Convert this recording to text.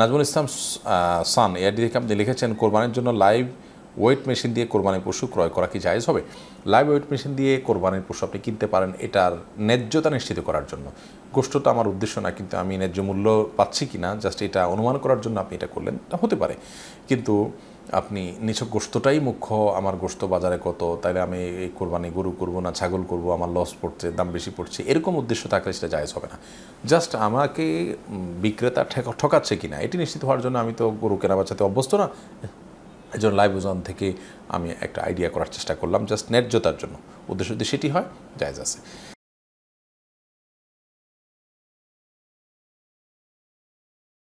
নাজমুল ইসলাম সান ARD থেকে আপনি লিখেছেন কোরবানির জন্য লাইভ ওয়েট মেশিন দিয়ে কোরবানির পশু ক্রয় করা কি জায়জ হবে লাইভ ওয়েট মেশিন দিয়ে কোরবানির পশু আপনি কিনতে পারেন এটার ন্যায্যতা নিশ্চিত করার জন্য গোষ্ঠ তো আমার উদ্দেশ্য না কিন্তু আমি ন্যায্য মূল্য পাচ্ছি কি না জাস্ট এটা অনুমান করার জন্য আপনি এটা করলেন তা হতে পারে কিন্তু আপনি নিছক গোস্তটাই মুখ্য আমার গোস্ত বাজারে কত তাহলে আমি এই কোরবানি গরু করব না ছাগল করব আমার লস পড়ছে দাম বেশি পড়ছে এরকম উদ্দেশ্য থাকলে সেটা জায়জ হবে না জাস্ট আমাকে বিক্রেতা ঠকাচ্ছে কিনা এটি নিশ্চিত হওয়ার জন্য আমি তো গরু কেনা বাচ্চাতে অভ্যস্ত না একজন লাইভ ওজন থেকে আমি একটা আইডিয়া করার চেষ্টা করলাম জাস্ট ন্যায্যতার জন্য উদ্দেশ্য যদি সেটি হয় জায়জ আছে